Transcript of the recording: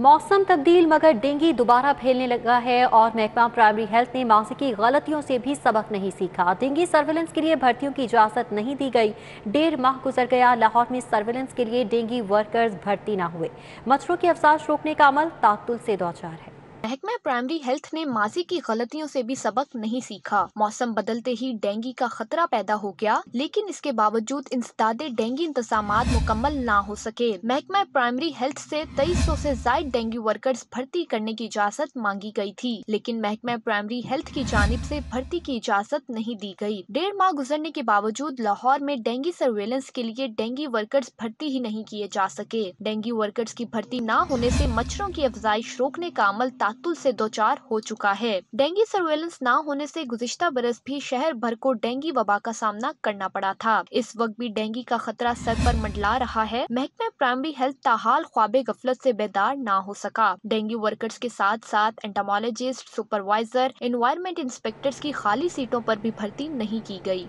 मौसम तब्दील मगर डेंगी दोबारा फैलने लगा है और महकमा प्राइमरी हेल्थ ने माजी की गलतियों से भी सबक नहीं सीखा डेंगी सर्वेलेंस के लिए भर्तियों की इजाजत नहीं दी गई डेढ़ माह गुजर गया लाहौर में सर्वेलेंस के लिए डेंगी वर्कर्स भर्ती ना हुए मच्छरों की अफसाश रोकने का अमल ताकतुल से दौचार है महकमा प्राइमरी हेल्थ ने माजी की गलतियों से भी सबक नहीं सीखा मौसम बदलते ही डेंगू का खतरा पैदा हो गया लेकिन इसके बावजूद इंसदाद डेंगू इंतजाम मुकम्मल न हो सके महकमा प्राइमरी हेल्थ से तेईस सौ ऐसी जायद डेंगू वर्कर्स भर्ती करने की इजाजत मांगी गयी थी लेकिन महकमा प्राइमरी हेल्थ की जानब ऐसी भर्ती की इजाजत नहीं दी गयी डेढ़ माह गुजरने के बावजूद लाहौर में डेंगू सर्वेलेंस के लिए डेंगू वर्कर्स भर्ती ही नहीं किए जा सके डेंगू वर्कर्स की भर्ती न होने ऐसी मच्छरों की अफजाइश रोकने का अमल तातुल से दो चार हो चुका है डेंगू सर्वेलेंस न होने से गुजश्ता बरस भी शहर भर को डेंगू वबा का सामना करना पड़ा था इस वक्त भी डेंगू का खतरा सर पर मंडला रहा है महकमे प्राइमरी हेल्थ ताहाल ख्वाब गफलत से बेदार ना हो सका डेंगू वर्कर्स के साथ साथ एंटामोलोजिस्ट सुपरवाइजर इन्वायरमेंट इंस्पेक्टर्स की खाली सीटों पर भी भर्ती नहीं की गयी